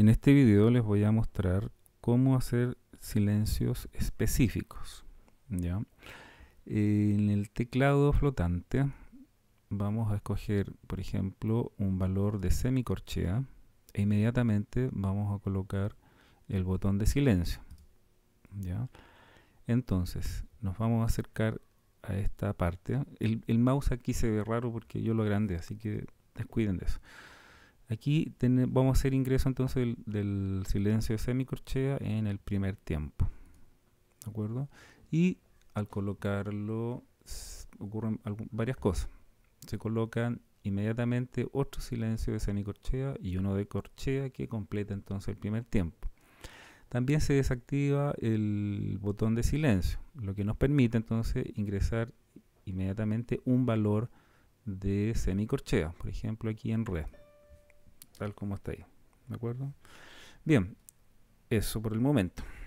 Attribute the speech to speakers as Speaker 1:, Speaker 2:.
Speaker 1: En este video les voy a mostrar cómo hacer silencios específicos. ¿ya? En el teclado flotante vamos a escoger, por ejemplo, un valor de semicorchea e inmediatamente vamos a colocar el botón de silencio. ¿ya? Entonces, nos vamos a acercar a esta parte. El, el mouse aquí se ve raro porque yo lo agrandé, así que descuiden de eso. Aquí vamos a hacer ingreso entonces del, silencio de semicorchea en el primer tiempo. ¿De acuerdo? Y al colocarlo ocurren varias cosas. Se colocan inmediatamente otro silencio de semicorchea y uno de corchea que completa entonces el primer tiempo. También se desactiva el botón de silencio, lo que nos permite entonces ingresar inmediatamente un valor de semicorchea, por ejemplo aquí en red tal como está ahí. ¿De acuerdo? Bien, eso por el momento.